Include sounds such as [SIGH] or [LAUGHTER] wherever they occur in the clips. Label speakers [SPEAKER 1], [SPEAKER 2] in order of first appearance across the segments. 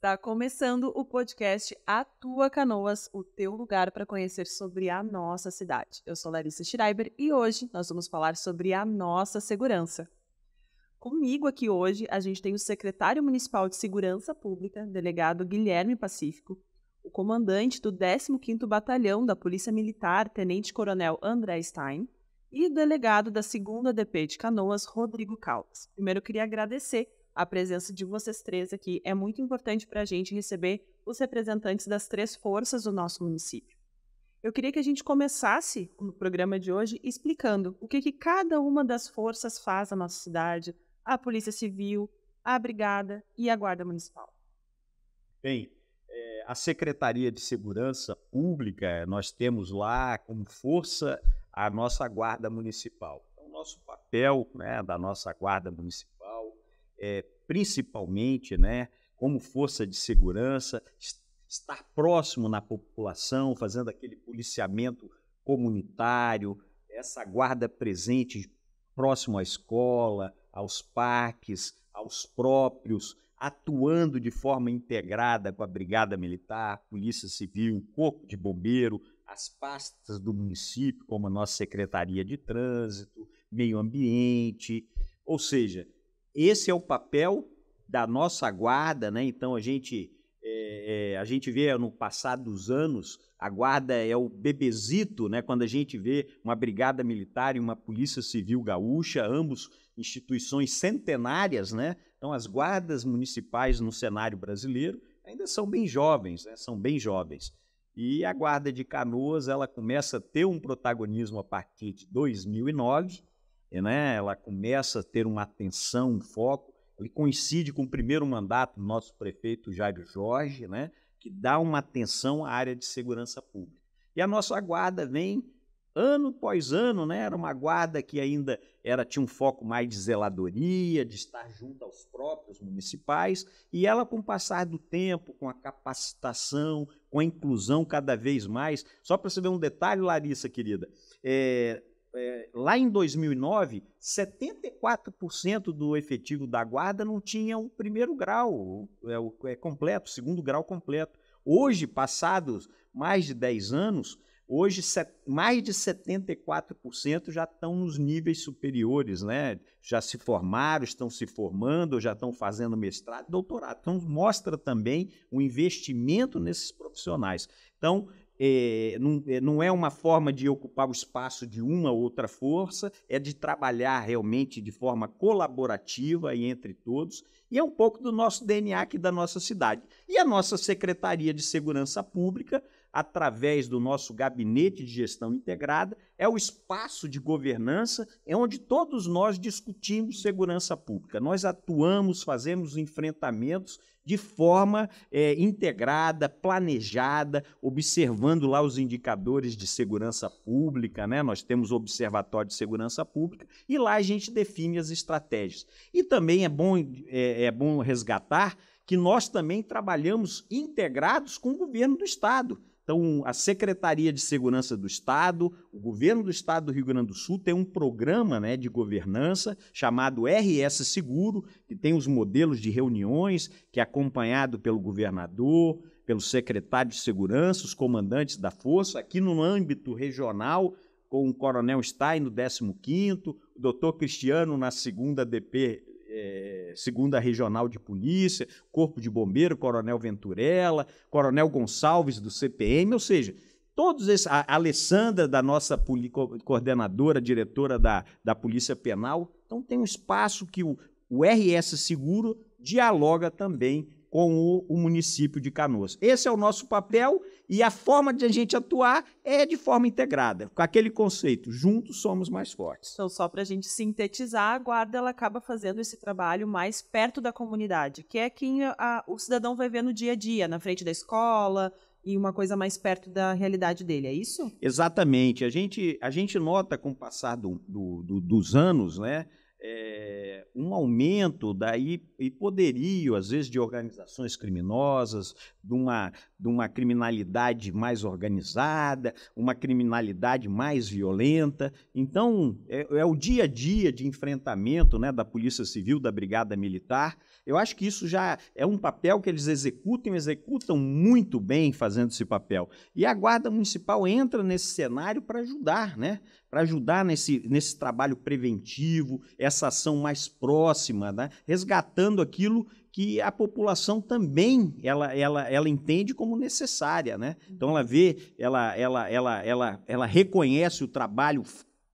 [SPEAKER 1] Está começando o podcast A Tua Canoas, o teu lugar para conhecer sobre a nossa cidade. Eu sou Larissa Schreiber e hoje nós vamos falar sobre a nossa segurança. Comigo aqui hoje a gente tem o secretário municipal de Segurança Pública, delegado Guilherme Pacífico, o comandante do 15º Batalhão da Polícia Militar, Tenente Coronel André Stein, e o delegado da 2 DP de Canoas, Rodrigo Caldas. Primeiro eu queria agradecer a presença de vocês três aqui. É muito importante para a gente receber os representantes das três forças do nosso município. Eu queria que a gente começasse o programa de hoje explicando o que, que cada uma das forças faz na nossa cidade, a Polícia Civil, a Brigada e a Guarda Municipal.
[SPEAKER 2] Bem, é, a Secretaria de Segurança Pública, nós temos lá como força a nossa Guarda Municipal. Então, o nosso papel né, da nossa Guarda Municipal é, principalmente né, como força de segurança, estar próximo na população, fazendo aquele policiamento comunitário, essa guarda presente próximo à escola, aos parques, aos próprios, atuando de forma integrada com a Brigada Militar, Polícia Civil, Corpo de Bombeiro, as pastas do município, como a nossa Secretaria de Trânsito, Meio Ambiente. Ou seja, esse é o papel da nossa guarda, né? Então a gente é, é a gente vê no passado dos anos a guarda é o bebezito, né? Quando a gente vê uma brigada militar e uma polícia civil gaúcha, ambos instituições centenárias, né? Então as guardas municipais no cenário brasileiro ainda são bem jovens, né? São bem jovens. E a guarda de Canoas ela começa a ter um protagonismo a partir de 2009 né? ela começa a ter uma atenção, um foco. Ele coincide com o primeiro mandato do nosso prefeito Jair Jorge, né? que dá uma atenção à área de segurança pública. E a nossa guarda vem ano após ano, né? Era uma guarda que ainda era tinha um foco mais de zeladoria, de estar junto aos próprios municipais, e ela com o passar do tempo, com a capacitação, com a inclusão cada vez mais. Só para você ver um detalhe, Larissa querida, é, é, lá em 2009, 74% do efetivo da guarda não tinha o primeiro grau é, é completo, segundo grau completo. Hoje, passados mais de 10 anos, hoje mais de 74% já estão nos níveis superiores, né? já se formaram, estão se formando, já estão fazendo mestrado, doutorado. Então, mostra também o investimento nesses profissionais. Então, é, não, é, não, é uma forma de ocupar o espaço de uma ou outra força, é de trabalhar realmente de forma colaborativa e entre todos, e é um pouco do nosso DNA aqui da nossa cidade. E a nossa Secretaria de Segurança Pública através do nosso gabinete de gestão integrada, é o espaço de governança, é onde todos nós discutimos segurança pública. Nós atuamos, fazemos enfrentamentos de forma é, integrada, planejada, observando lá os indicadores de segurança pública, né? Nós temos o Observatório de Segurança Pública e lá a gente define as estratégias. E também é bom, é, é bom resgatar que nós também trabalhamos integrados com o governo do Estado. Então, a Secretaria de Segurança do Estado, o governo do Estado do Rio Grande do Sul tem um programa né, de governança chamado RS Seguro, que tem os modelos de reuniões, que é acompanhado pelo governador, pelo secretário de Segurança, os comandantes da Força, aqui no âmbito regional, com o Coronel Stein no 15º, o doutor Cristiano na segunda DP é, segunda regional de polícia, corpo de bombeiro, coronel Venturella, coronel Gonçalves do CPM, ou seja, todos esses, a Alessandra, da nossa coordenadora, diretora da, da Polícia Penal, então tem um espaço que o, o RS Seguro dialoga também com o, o, município de Canoas. Esse é o nosso papel e a forma de a gente atuar é de forma integrada, com aquele conceito, juntos somos mais fortes.
[SPEAKER 1] Então, só para a gente sintetizar, a Guarda ela acaba fazendo esse trabalho mais perto da comunidade, que é quem a, o cidadão vai ver no dia a dia, na frente da escola, e uma coisa mais perto da realidade dele, é isso?
[SPEAKER 2] Exatamente. A gente, a gente nota com o passar do, do, do, dos anos, né? é, um aumento da poderio, às vezes, de organizações criminosas, de uma, de uma criminalidade mais organizada, uma criminalidade mais violenta. Então, é, é, o dia a dia de enfrentamento né, da Polícia Civil, da Brigada Militar. Eu acho que isso já é um papel que eles executam, executam muito bem fazendo esse papel. E a Guarda Municipal entra nesse cenário para ajudar, né? para ajudar nesse, nesse trabalho preventivo, essa ação mais próxima, né? resgatando aquilo que a população também ela, ela, ela entende como necessária, né? Então ela vê, ela, ela, ela, ela, ela reconhece o trabalho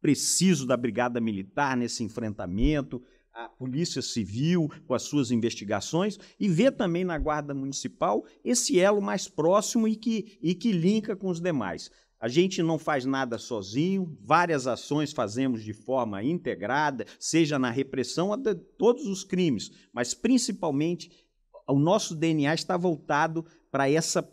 [SPEAKER 2] preciso da Brigada Militar nesse enfrentamento, a Polícia Civil com as suas investigações e vê também na Guarda Municipal esse elo mais próximo e que, e que linka com os demais. A gente não faz nada sozinho, várias ações fazemos de forma integrada, seja na repressão a todos os crimes, mas principalmente o nosso DNA está voltado para essa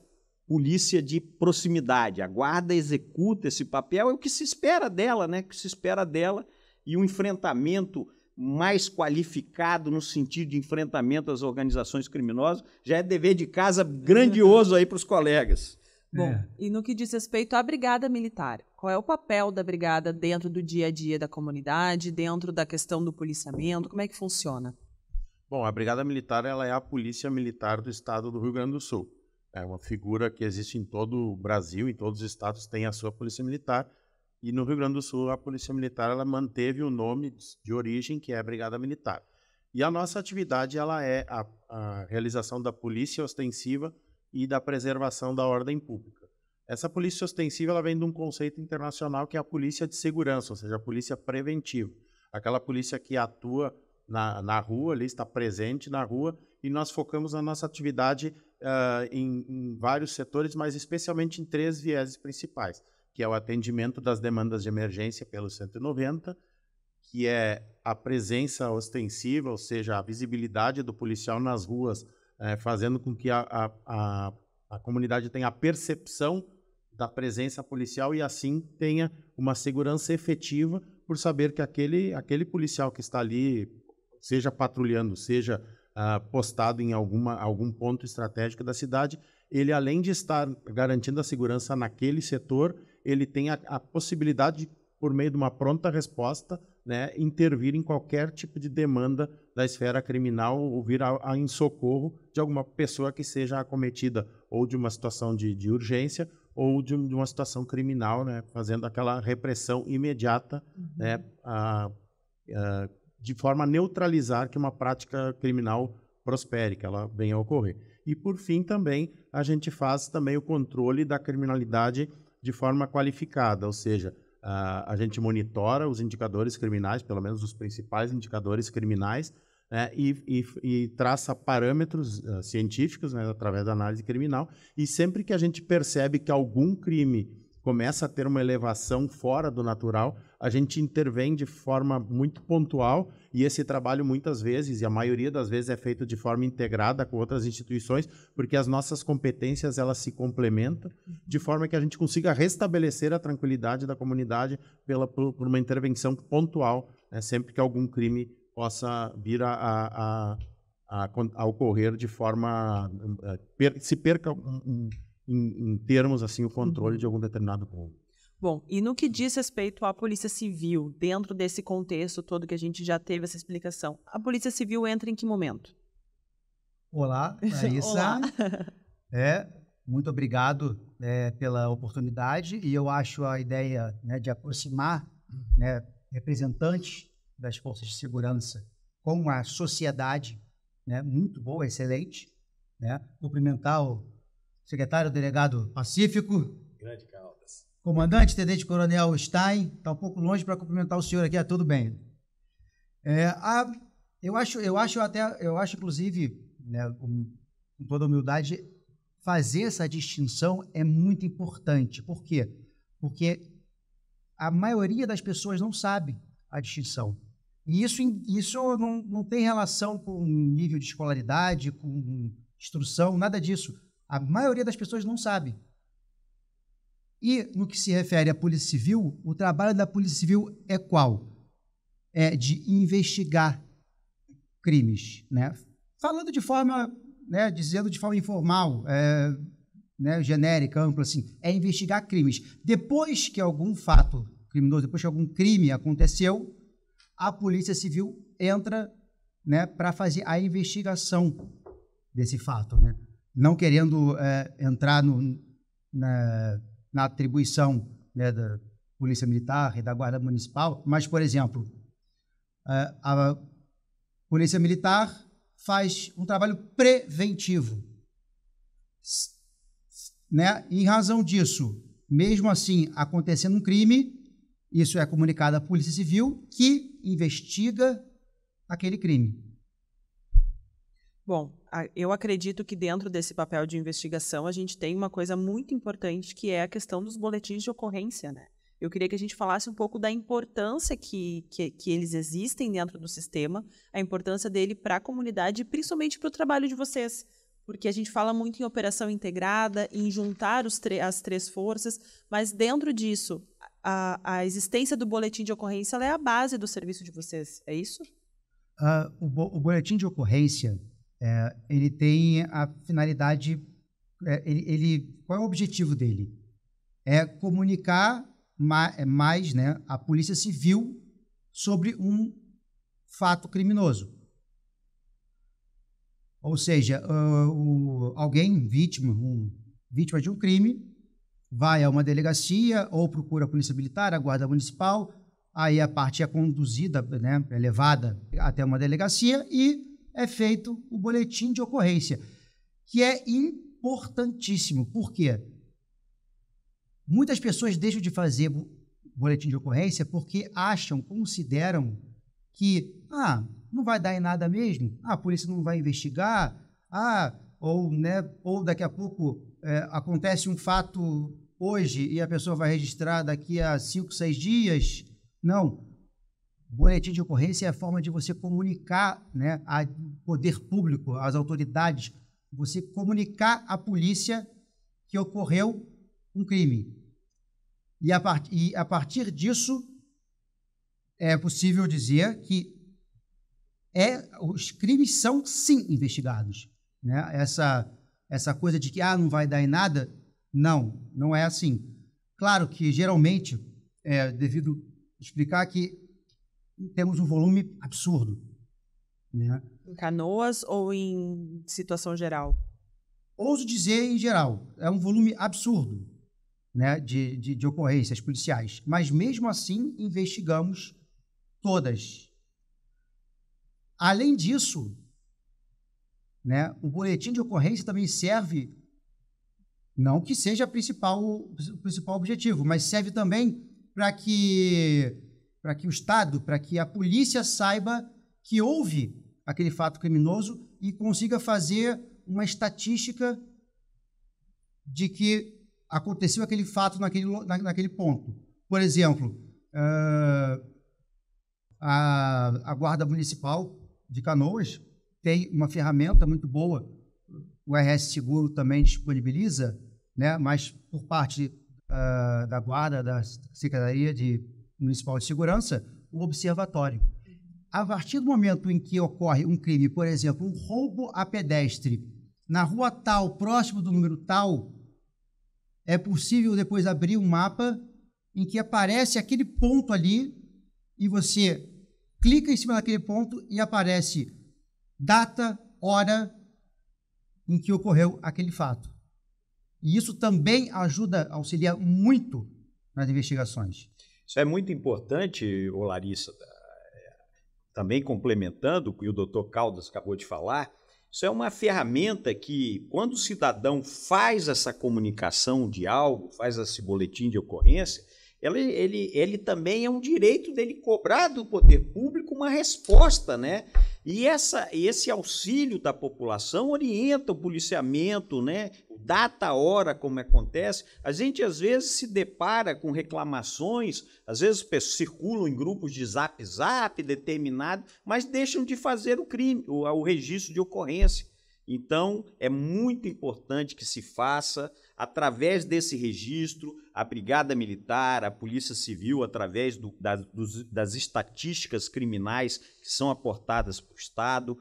[SPEAKER 2] polícia de proximidade. A guarda executa esse papel, é o que se espera dela, né? O que se espera dela e o enfrentamento mais qualificado no sentido de enfrentamento às organizações criminosas já é dever de casa grandioso aí para os colegas. Bom, é.
[SPEAKER 1] e no que diz respeito à brigada militar, qual é o papel da brigada dentro do dia a dia da comunidade, dentro da questão do policiamento, como é que funciona?
[SPEAKER 3] Bom, a brigada militar ela é a polícia militar do estado do Rio Grande do Sul. É uma figura que existe em todo o Brasil, em todos os estados tem a sua polícia militar, e no Rio Grande do Sul a polícia militar ela manteve o nome de origem que é a brigada militar. E a nossa atividade ela é a, a realização da polícia ostensiva e da preservação da ordem pública. Essa polícia ostensiva ela vem de um conceito internacional que é a polícia de segurança, ou seja, a polícia preventiva. Aquela polícia que atua na, na rua, ali está presente na rua, e nós focamos a nossa atividade uh, em, em vários setores, mas especialmente em três vieses principais, que é o atendimento das demandas de emergência pelo 190, que é a presença ostensiva, ou seja, a visibilidade do policial nas ruas é, fazendo com que a, a, a, a comunidade tenha a percepção da presença policial e assim tenha uma segurança efetiva por saber que aquele, aquele policial que está ali, seja patrulhando, seja uh, postado em alguma, algum ponto estratégico da cidade, ele além de estar garantindo a segurança naquele setor, ele tem a, a possibilidade, por meio de uma pronta resposta, né, intervir em qualquer tipo de demanda da esfera criminal ou vir a, a, em socorro de alguma pessoa que seja acometida ou de uma situação de, de urgência ou de, de, uma situação criminal, né, fazendo aquela repressão imediata, né, uhum. né, a, a, de forma a neutralizar que uma prática criminal prospere, que ela venha a ocorrer. E por fim também a gente faz também o controle da criminalidade de forma qualificada, ou seja, a gente monitora os indicadores criminais, pelo menos os principais indicadores criminais, né, e, e, e, traça parâmetros uh, científicos né, através da análise criminal. E sempre que a gente percebe que algum crime começa a ter uma elevação fora do natural, a gente intervém de forma muito pontual e esse trabalho, muitas vezes, e a maioria das vezes, é feito de forma integrada com outras instituições, porque as nossas competências elas se complementam, uhum. de forma que a gente consiga restabelecer a tranquilidade da comunidade pela, por, por uma intervenção pontual, né, sempre que algum crime possa vir a, a, a, a ocorrer de forma. Eh, per, se perca, um, um, em, em termos assim, o controle uhum. de algum determinado ponto
[SPEAKER 1] Bom, e no que diz respeito à Polícia Civil, dentro desse contexto todo que a gente já teve essa explicação, a Polícia Civil entra em que momento?
[SPEAKER 4] Olá, [LAUGHS] Larissa. Olá. É, muito obrigado é, pela oportunidade e eu acho a ideia né, de aproximar né, representantes das forças de segurança com a sociedade né, muito boa, excelente. Né? Cumprimentar o secretário delegado Pacífico,
[SPEAKER 3] grande comandante,
[SPEAKER 4] tenente coronel Stein, está um pouco longe para cumprimentar o senhor aqui, é tudo bem. É, a, eu acho, eu acho até, eu acho inclusive, né, com, com toda humildade, fazer essa distinção é muito importante. Por quê? Porque a maioria das pessoas não sabe a distinção. E isso, isso não, não tem relação com nível de escolaridade, com instrução, nada disso. A maioria das pessoas não sabe. E no que se refere à Polícia Civil, o trabalho da Polícia Civil é qual? É de investigar crimes, né? Falando de forma, né, dizendo de forma informal, é, né, genérica, ampla, assim, é investigar crimes. Depois que algum fato criminoso, depois que algum crime aconteceu, a Polícia Civil entra, né, para fazer a investigação desse fato, né? Não querendo é, entrar no na, na atribuição né, da Polícia Militar e da Guarda Municipal, mas, por exemplo, é, a Polícia Militar faz um trabalho preventivo. Né? Em razão disso, mesmo assim acontecendo um crime, isso é comunicado à Polícia Civil, que investiga aquele crime.
[SPEAKER 1] Bom, eu acredito que dentro desse papel de investigação a gente tem uma coisa muito importante que é a questão dos boletins de ocorrência, né? Eu queria que a gente falasse um pouco da importância que, que, que eles existem dentro do sistema, a importância dele para a comunidade e principalmente para o trabalho de vocês. Porque a gente fala muito em operação integrada, em juntar as três forças, mas dentro disso, a, a, existência do boletim de ocorrência é a base do serviço de vocês, é isso?
[SPEAKER 4] Uh, o, bo o boletim de ocorrência é, ele tem a finalidade, é, ele, ele, qual é o objetivo dele? É comunicar ma é, mais né, a polícia civil sobre um fato criminoso. Ou seja, uh, o, alguém vítima, um, vítima de um crime vai a uma delegacia ou procura a polícia militar, a guarda municipal, aí a parte é conduzida, né, é levada até uma delegacia e é feito o boletim de ocorrência, que é importantíssimo. Por quê? Muitas pessoas deixam de fazer boletim de ocorrência porque acham, consideram que, ah, não vai dar em nada mesmo, ah, a polícia não vai investigar, ah, ou, né, ou daqui a pouco é, acontece um fato hoje e a pessoa vai registrar daqui a cinco, seis dias. Não boletim de ocorrência é a forma de você comunicar né, ao poder público, às autoridades, você comunicar à polícia que ocorreu um crime. E a, part e a partir disso, é possível dizer que é, os crimes são, sim, investigados. Né? Essa, essa coisa de que ah, não vai dar em nada, não, não é assim. Claro que, geralmente, é devido explicar que temos um volume absurdo.
[SPEAKER 3] Né?
[SPEAKER 1] Em canoas ou em situação geral?
[SPEAKER 4] Ouso dizer em geral, é um volume absurdo né, de, de, de ocorrências policiais, mas mesmo assim investigamos todas. Além disso, né, o boletim de ocorrência também serve, não que seja principal, o principal objetivo, mas serve também para que para que o Estado, para que a polícia saiba que houve aquele fato criminoso e consiga fazer uma estatística de que aconteceu aquele fato naquele, na, naquele ponto. Por exemplo, uh, a, a Guarda Municipal de Canoas tem uma ferramenta muito boa, o RS Seguro também disponibiliza, né, mas por parte uh, da Guarda, da Secretaria de Municipal de Segurança, o observatório. A partir do momento em que ocorre um crime, por exemplo, um roubo a pedestre, na rua tal, próximo do número tal, é possível depois abrir um mapa em que aparece aquele ponto ali e você clica em cima daquele ponto e aparece data, hora em que ocorreu aquele fato. E isso também ajuda, auxilia muito nas investigações.
[SPEAKER 2] Isso é muito importante, ô Larissa, eh, também complementando o que o doutor Caldas acabou de falar, isso é uma ferramenta que, quando o cidadão faz essa comunicação de algo, faz esse boletim de ocorrência, ele, ele, ele também é um direito dele cobrar do poder público uma resposta, né? E essa, esse auxílio da população orienta o policiamento, né? data, hora, como acontece. A gente às vezes se depara com reclamações, às vezes circulam em grupos de zap zap determinado, mas deixam de fazer o crime, o, o registro de ocorrência. Então, é muito importante que se faça, através desse registro, a Brigada Militar, a Polícia Civil, através do, da, dos, das estatísticas criminais que são aportadas para o Estado,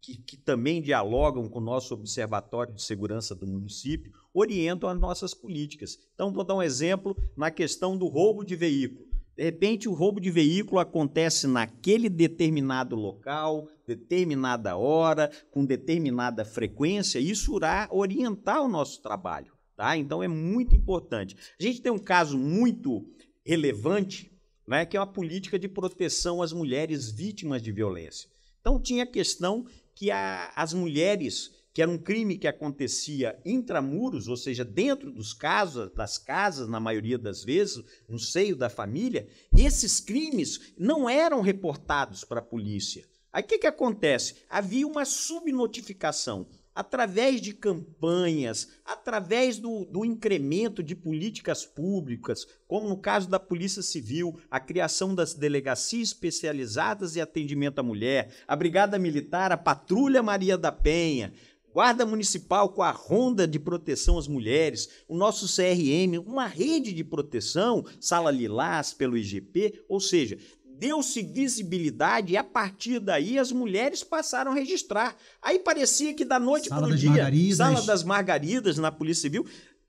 [SPEAKER 2] que, que, também dialogam com o nosso Observatório de Segurança do município, orientam as nossas políticas. Então, vou dar um exemplo na questão do roubo de veículo. De repente, o roubo de veículo acontece naquele determinado local, determinada hora, com determinada frequência. Isso irá orientar o nosso trabalho, tá? Então é muito importante. A gente tem um caso muito relevante, né, que é uma política de proteção às mulheres vítimas de violência. Então tinha a questão que a, as mulheres que era um crime que acontecia intramuros, ou seja, dentro dos casos, das casas, na maioria das vezes, no seio da família, esses crimes não eram reportados para a polícia. Aí o que, que acontece? Havia uma subnotificação. Através de campanhas, através do, do incremento de políticas públicas, como no caso da Polícia Civil, a criação das delegacias especializadas e atendimento à mulher, a Brigada Militar, a Patrulha Maria da Penha, Guarda Municipal com a Ronda de Proteção às Mulheres, o nosso CRM, uma rede de proteção, Sala Lilás pelo IGP, ou seja, deu-se visibilidade e a partir daí as mulheres passaram a registrar. Aí parecia que da noite para o dia, Margaridas. Sala das Margaridas na Polícia Civil,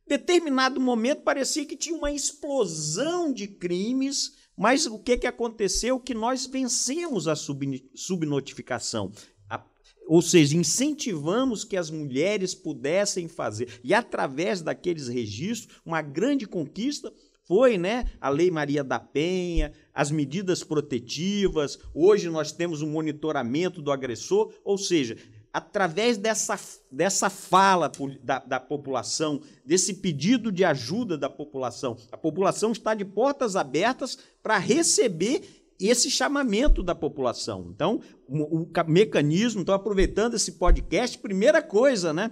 [SPEAKER 2] determinado momento parecia que tinha uma explosão de crimes, mas o que, que aconteceu? Que nós vencemos a subnotificação ou seja, incentivamos que as mulheres pudessem fazer. E através daqueles registros, uma grande conquista foi né, a Lei Maria da Penha, as medidas protetivas, hoje nós temos o um monitoramento do agressor, ou seja, através dessa, dessa fala da, da população, desse pedido de ajuda da população, a população está de portas abertas para receber esse chamamento da população. Então, o, o mecanismo, estou aproveitando esse podcast, primeira coisa, né?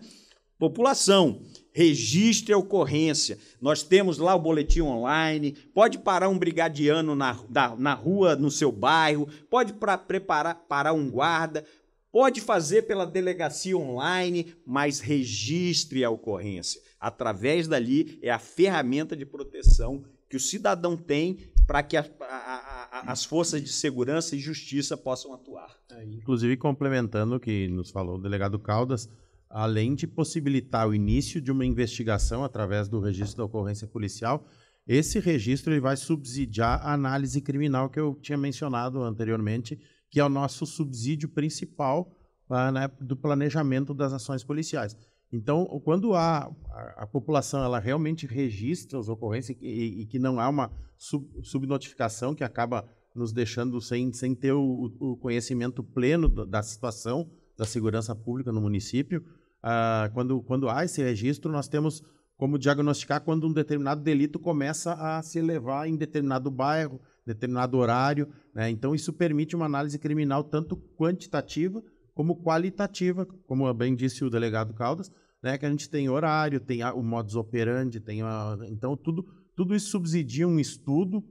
[SPEAKER 2] População, registre a ocorrência. Nós temos lá o boletim online, pode parar um brigadiano na, da, na rua, no seu bairro, pode pra, preparar, parar um guarda, pode fazer pela delegacia online, mas registre a ocorrência. Através dali é a ferramenta de proteção que o cidadão tem para que a, a, a, as forças de segurança e justiça possam atuar. É,
[SPEAKER 3] inclusive, complementando o que nos falou o delegado Caldas, além de possibilitar o início de uma investigação através do registro da ocorrência policial, esse registro ele vai subsidiar a análise criminal que eu tinha mencionado anteriormente, que é o nosso subsídio principal né, do planejamento das ações policiais. Então, quando a, a, a, população ela realmente registra as ocorrências e, e que não há uma sub, subnotificação que acaba nos deixando sem, sem ter o, o conhecimento pleno da, da, situação da segurança pública no município, ah, quando, quando há esse registro, nós temos como diagnosticar quando um determinado delito começa a se elevar em determinado bairro, determinado horário. Né? Então, isso permite uma análise criminal tanto quantitativa como qualitativa, como bem disse o delegado Caldas, né? Que a gente tem horário, tem o modus operandi, tem a, então tudo, tudo isso subsidia um estudo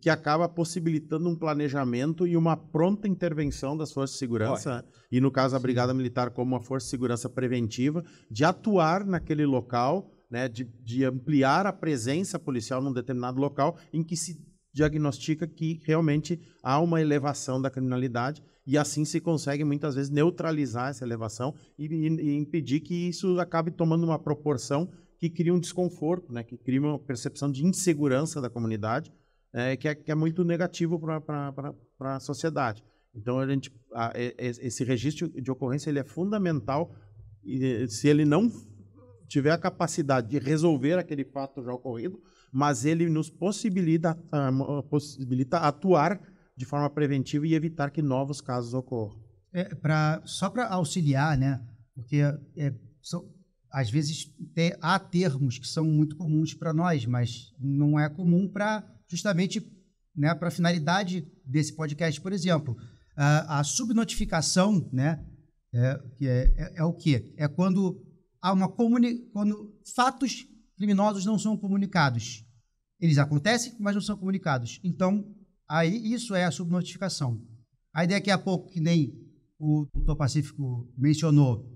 [SPEAKER 3] que acaba possibilitando um planejamento e uma pronta intervenção das forças de segurança, e no caso a Brigada Militar como uma força de segurança preventiva, de atuar naquele local, né, de, de ampliar a presença policial num determinado local em que se diagnostica que realmente há uma elevação da criminalidade e assim se consegue muitas vezes neutralizar essa elevação e, e, e impedir que isso acabe tomando uma proporção que cria um desconforto, né? que cria uma percepção de insegurança da comunidade, é, que, é, que, é, muito negativo para a sociedade. Então, a gente, a, esse registro de ocorrência ele é fundamental e se ele não tiver a capacidade de resolver aquele fato já ocorrido, mas ele nos possibilita, ah, possibilita atuar de forma preventiva e evitar que novos casos ocorram.
[SPEAKER 4] É, pra, só para auxiliar, né? Porque é, são, às vezes te, há termos que são muito comuns para nós, mas não é comum para justamente né, para a finalidade desse podcast, por exemplo. A, a subnotificação, né? É, é, é, é, o quê? É quando há uma comuni quando fatos criminosos não são comunicados. Eles acontecem, mas não são comunicados. Então, Aí isso é a subnotificação. Aí daqui a pouco, que nem o doutor Pacífico mencionou,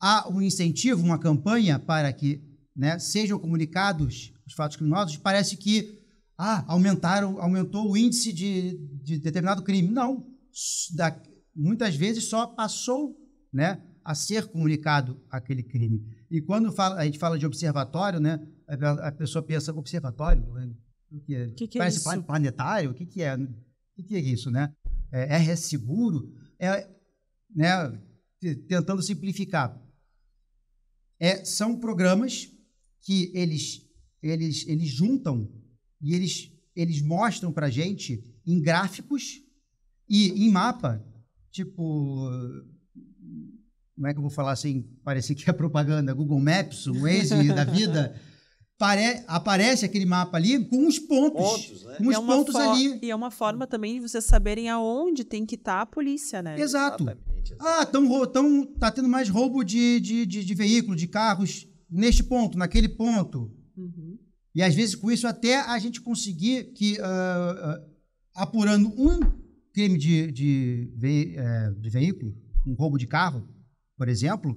[SPEAKER 4] há um incentivo, uma campanha para que né, sejam comunicados os fatos criminosos, parece que ah, aumentaram, aumentou o índice de, de determinado crime. Não, da, muitas vezes só passou né, a ser comunicado aquele crime. E quando fala, a gente fala de observatório, né, a pessoa pensa, observatório? Né? O que é, que que é isso? planetário? O que, que é? O que, é isso, né? É, é seguro? É, né, tentando simplificar. É, são programas que eles, eles, eles juntam e eles, eles mostram para gente em gráficos e em mapa, tipo, como é que eu vou falar assim, parece que é propaganda, Google Maps, o Waze da vida, [LAUGHS] Pare... aparece aquele mapa ali com uns pontos,
[SPEAKER 1] pontos né? É pontos ali. E é uma forma também de vocês saberem aonde tem que estar tá a polícia, né? Exato.
[SPEAKER 4] Exatamente, exatamente. Ah, tão, tão, tá tendo mais roubo de, de, de, de veículo, de carros neste ponto, naquele ponto. Uhum. E às vezes com isso até a gente conseguir que uh, uh, apurando um crime de, de, ve uh, de veículo, um roubo de carro, por exemplo,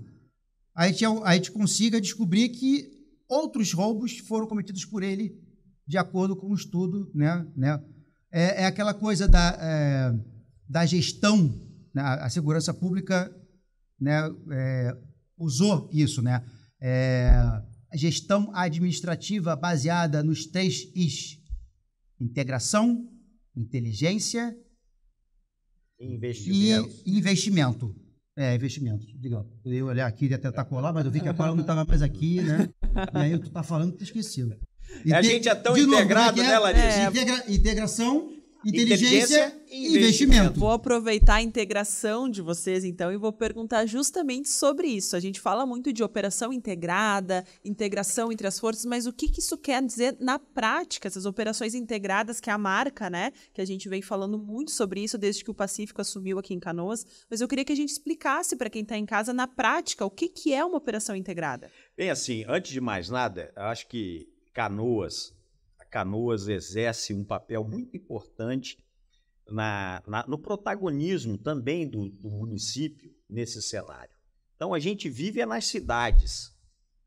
[SPEAKER 4] a gente, a gente consiga descobrir que Outros roubos foram cometidos por ele, de acordo com o estudo. Né, né? É, é aquela coisa da, é, da gestão, né? a, a segurança pública né, é, usou isso, né? É, a gestão administrativa baseada nos três Is: integração, inteligência
[SPEAKER 2] investimento.
[SPEAKER 4] e investimento. É, investimento. legal. eu ia olhar aqui, ia tentar colar, mas eu vi que a [LAUGHS] palavra não estava mais aqui, né? e aí tu tá falando, tu tá esquecido. E é, a gente
[SPEAKER 1] é tão é integrado, novo, é? né, Larissa? É, integra, integração
[SPEAKER 4] inteligência, e investimento.
[SPEAKER 1] Vou aproveitar a integração de vocês, então, e vou perguntar justamente sobre isso. A gente fala muito de operação integrada, integração entre as forças, mas o que, que isso quer dizer na prática? Essas operações integradas, que é a marca, né? Que a gente vem falando muito sobre isso desde que o Pacífico assumiu aqui em Canoas. Mas eu queria que a gente explicasse para quem está em casa, na prática, o que, que é uma operação integrada.
[SPEAKER 2] Bem, assim, antes de mais nada, eu acho que Canoas Canoas exerce um papel muito importante na, na, no protagonismo também do, do município nesse cenário. Então, a gente vive é nas cidades.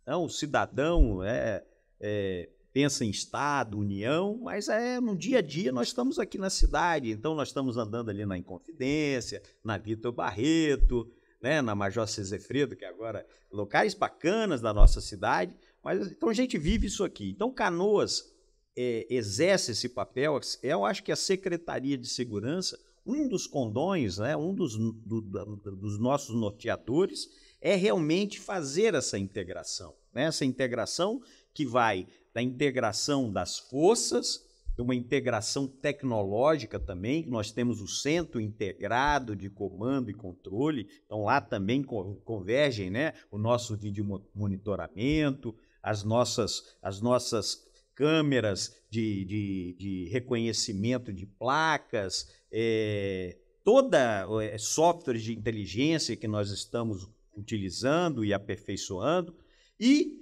[SPEAKER 2] Então, o cidadão é, é, pensa em Estado, União, mas é no dia a dia nós estamos aqui na cidade. Então, nós estamos andando ali na Inconfidência, na Vitor Barreto, né, na Major Cesefredo, que agora locais bacanas da nossa cidade. Mas então a gente vive isso aqui. Então, Canoas é, exerce esse papel, eu acho que a Secretaria de Segurança, um dos condões, né, um dos, do, do, dos nossos norteadores, é realmente fazer essa integração. Né? Essa integração que vai da integração das forças, uma integração tecnológica também, nós temos o Centro Integrado de Comando e Controle, então lá também convergem né, o nosso vídeo monitoramento, as nossas, as nossas câmeras de, de, de reconhecimento de placas, é, toda é, softwares de inteligência que nós estamos utilizando e aperfeiçoando. E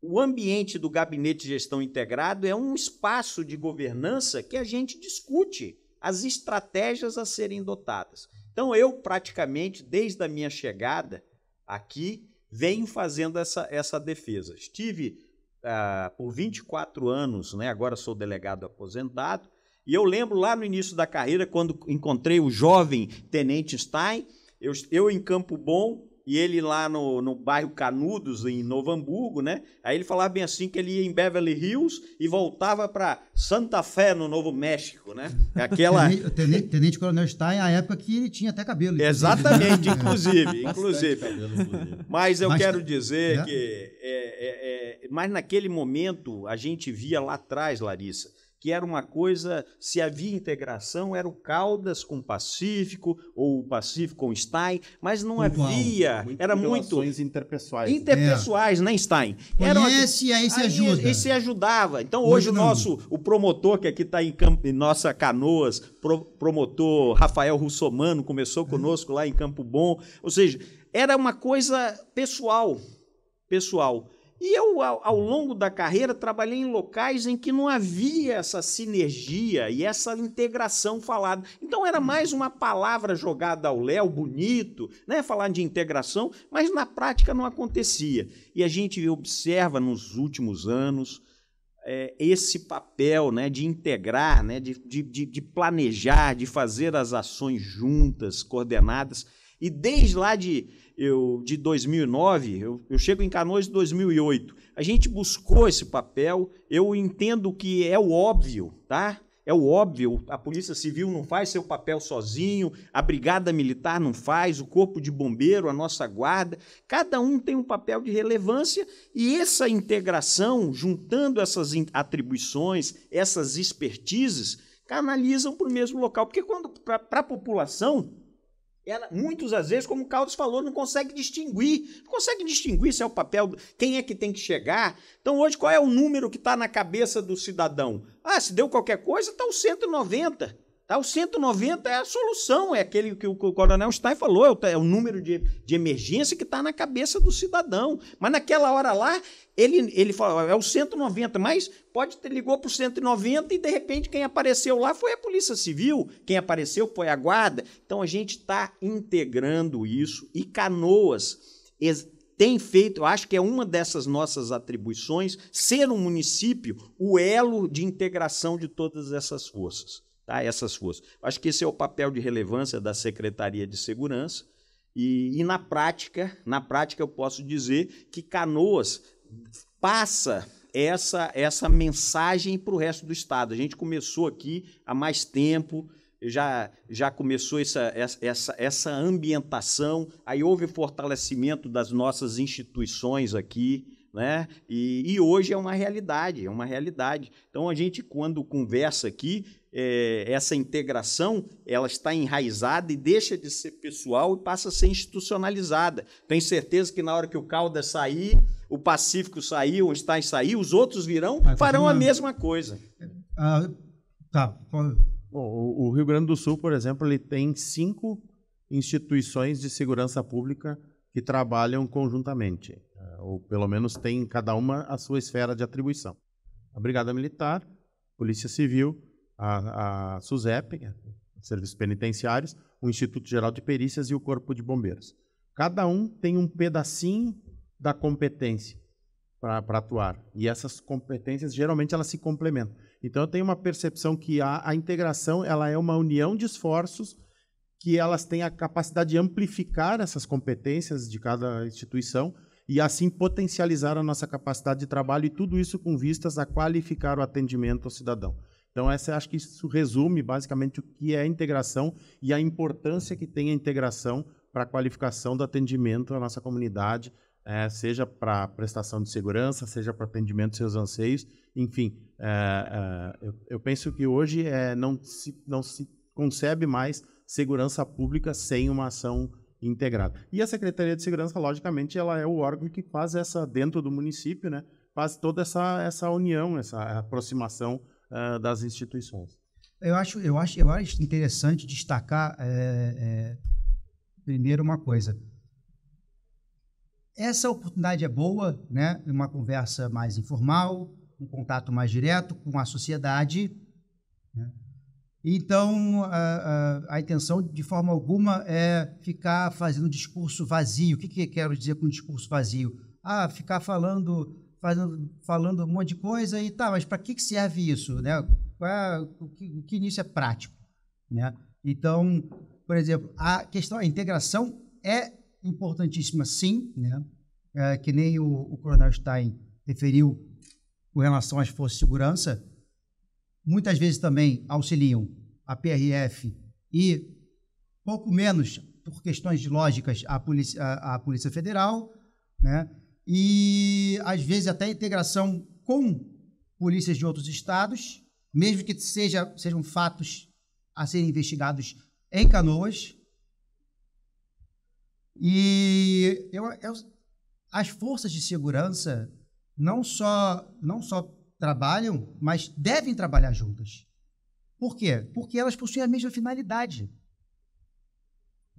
[SPEAKER 2] o ambiente do gabinete de gestão integrado é um espaço de governança que a gente discute as estratégias a serem dotadas. Então, eu praticamente, desde a minha chegada aqui, venho fazendo essa, essa defesa. Estive ah, por 24 anos, né? agora sou delegado aposentado, e eu lembro lá no início da carreira, quando encontrei o jovem Tenente Stein, eu, eu em Campo Bom e ele lá no, no bairro Canudos, em Novo Hamburgo, né? Aí ele falava bem assim que ele ia em Beverly Hills e voltava para Santa Fé, no Novo México, né? [LAUGHS] Aquela...
[SPEAKER 4] tenente, tenente, Coronel Stein, a época que ele tinha até cabelo. Exatamente, [LAUGHS] é. inclusive, inclusive. Mas eu quero dizer
[SPEAKER 2] é? que... É, mas naquele momento a gente via lá atrás, Larissa, que era uma coisa, se havia integração, era o Caldas com o Pacífico, ou o Pacífico com o Stein, mas não Uau, havia, muito era muito... interpessoais. Né? Interpessoais, é. né, Stein? Era Conhece, aí se ajuda. Aí, se ajudava. Então, hoje o nosso, o promotor que aqui está em, Camp... em, nossa Canoas, pro... promotor Rafael Russomano, começou é. conosco é. lá em Campo Bom, ou seja, era uma coisa pessoal, pessoal. E eu, ao, ao, uhum. longo da carreira, trabalhei em locais em que não havia essa sinergia e essa integração falada. Então, era uhum. mais uma palavra jogada ao léu, bonito, né? falar de integração, mas na prática não acontecia. E a gente observa nos últimos anos é, esse papel né? de integrar, né? de, de, de planejar, de fazer as ações juntas, coordenadas e desde lá de, eu, de 2009, eu, eu chego em Canoas em 2008, a gente buscou esse papel, eu entendo que é o óbvio, tá? É o óbvio, a Polícia Civil não faz seu papel sozinho, a Brigada Militar não faz, o Corpo de Bombeiro, a nossa Guarda, cada um tem um papel de relevância e essa integração, juntando essas atribuições, essas expertises, canalizam para o mesmo local. Porque quando para a população, ela, muitas às vezes, como o Carlos falou, não consegue distinguir. Não consegue distinguir se é o papel, quem é que tem que chegar. Então, hoje, qual é o número que está na cabeça do cidadão? Ah, se deu qualquer coisa, está o 190. Tá? O 190 é a solução, é aquele que o coronel Stein falou, é o, é o número de, de emergência que está na cabeça do cidadão. Mas naquela hora lá, ele, ele falou, é o 190, mas pode ter ligou para o 190 e de repente quem apareceu lá foi a Polícia Civil, quem apareceu foi a Guarda. Então a gente está integrando isso e Canoas tem feito, eu acho que é uma dessas nossas atribuições, ser um município o elo de integração de todas essas forças tá? essas forças. Acho que esse é o papel de relevância da Secretaria de Segurança. E, e na prática, na prática eu posso dizer que Canoas passa essa, essa mensagem para o resto do Estado. A gente começou aqui há mais tempo, já, já começou essa, essa, essa ambientação, aí houve fortalecimento das nossas instituições aqui, né? E, e hoje é uma realidade, é uma realidade. Então a gente, quando conversa aqui, é, essa integração ela está enraizada e deixa de ser pessoal e passa a ser institucionalizada. Tenho certeza que na hora que o Caldas sair, o Pacífico sair, o Stein sair, os outros virão, ah, farão uma... a mesma coisa.
[SPEAKER 3] Ah, tá. o, o Rio Grande do Sul, por exemplo, ele tem cinco instituições de segurança pública que trabalham conjuntamente, ah, ou pelo menos tem cada uma a sua esfera de atribuição. A Brigada Militar, Polícia Civil, a, a SUSEP, é, Serviços Penitenciários, o Instituto Geral de Perícias e o Corpo de Bombeiros. Cada um tem um pedacinho da competência para atuar. E essas competências, geralmente, elas se complementam. Então, eu tenho uma percepção que a, a integração ela é uma união de esforços que elas têm a capacidade de amplificar essas competências de cada instituição e assim potencializar a nossa capacidade de trabalho e tudo isso com vistas a qualificar o atendimento ao cidadão. Então, essa, acho que isso resume basicamente o que é a integração e a importância que tem a integração para a qualificação do atendimento à nossa comunidade, é, seja para prestação de segurança, seja para atendimento dos seus anseios, enfim. É, é, eu, eu, penso que hoje é, não, se, não se concebe mais segurança pública sem uma ação integrada. E a Secretaria de Segurança, logicamente, ela é o órgão que faz essa dentro do município, né? faz toda essa, essa união, essa aproximação uh, das instituições.
[SPEAKER 4] Eu acho, eu acho, eu acho interessante destacar é, é, primeiro uma coisa. Essa oportunidade é boa, né? Uma conversa mais informal, um contato mais direto com a sociedade. Né? Então, a, a, a, intenção, de forma alguma, é ficar fazendo discurso vazio. O que, que eu quero dizer com discurso vazio? Ah, ficar falando fazendo, falando um monte de coisa e tá, mas para que, que serve isso? Né? É, o, que, o que nisso é prático? Né? Então, por exemplo, a questão, da integração é importantíssima, sim, né? É, que nem o, o Coronel Stein referiu com relação às forças de segurança, muitas vezes também auxiliam a PRF e pouco menos por questões lógicas a polícia, a, a polícia federal, né? e às vezes até integração com polícias de outros estados, mesmo que seja, sejam fatos a serem investigados em canoas. E eu, eu, as forças de segurança não só, não só trabalham, mas devem trabalhar juntas. Por quê? Porque elas possuem a mesma finalidade.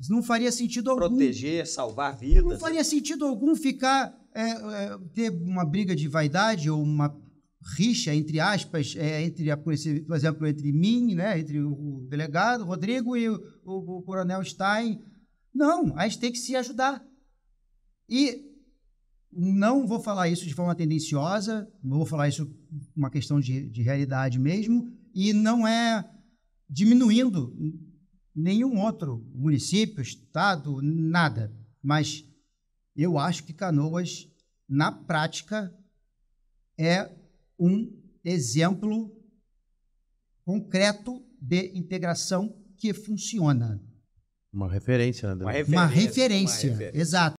[SPEAKER 4] Não faria sentido algum. Proteger, salvar vidas. Não faria né? sentido algum ficar é, é, ter uma briga de vaidade ou uma rixa, entre aspas, é, entre, a, por exemplo, entre mim, né, entre o delegado Rodrigo e o, o, o coronel Stein. Não, a gente tem que se ajudar. E não vou falar isso de forma tendenciosa, vou falar isso uma questão de, de realidade mesmo, e não é diminuindo nenhum outro município, estado, nada. Mas eu acho que Canoas, na prática, é um exemplo concreto de integração que funciona.
[SPEAKER 3] Uma referência, né? Uma referência. Uma referência,
[SPEAKER 4] exato.